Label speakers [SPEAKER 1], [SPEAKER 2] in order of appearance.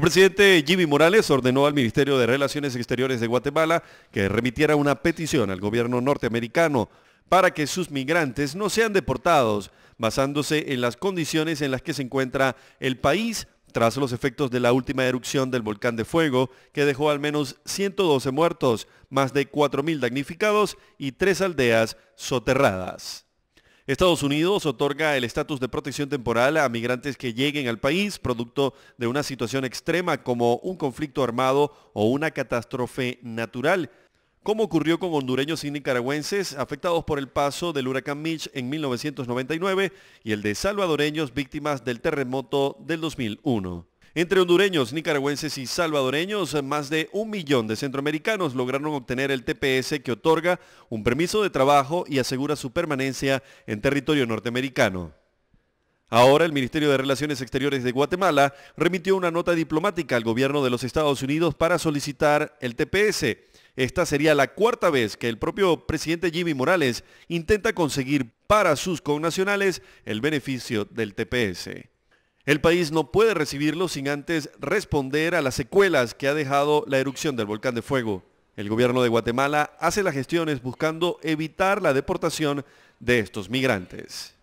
[SPEAKER 1] El presidente Jimmy Morales ordenó al Ministerio de Relaciones Exteriores de Guatemala que remitiera una petición al gobierno norteamericano para que sus migrantes no sean deportados, basándose en las condiciones en las que se encuentra el país tras los efectos de la última erupción del volcán de fuego, que dejó al menos 112 muertos, más de 4.000 damnificados y tres aldeas soterradas. Estados Unidos otorga el estatus de protección temporal a migrantes que lleguen al país producto de una situación extrema como un conflicto armado o una catástrofe natural como ocurrió con hondureños y nicaragüenses afectados por el paso del huracán Mitch en 1999 y el de salvadoreños víctimas del terremoto del 2001. Entre hondureños, nicaragüenses y salvadoreños, más de un millón de centroamericanos lograron obtener el TPS que otorga un permiso de trabajo y asegura su permanencia en territorio norteamericano. Ahora el Ministerio de Relaciones Exteriores de Guatemala remitió una nota diplomática al gobierno de los Estados Unidos para solicitar el TPS. Esta sería la cuarta vez que el propio presidente Jimmy Morales intenta conseguir para sus connacionales el beneficio del TPS. El país no puede recibirlo sin antes responder a las secuelas que ha dejado la erupción del volcán de fuego. El gobierno de Guatemala hace las gestiones buscando evitar la deportación de estos migrantes.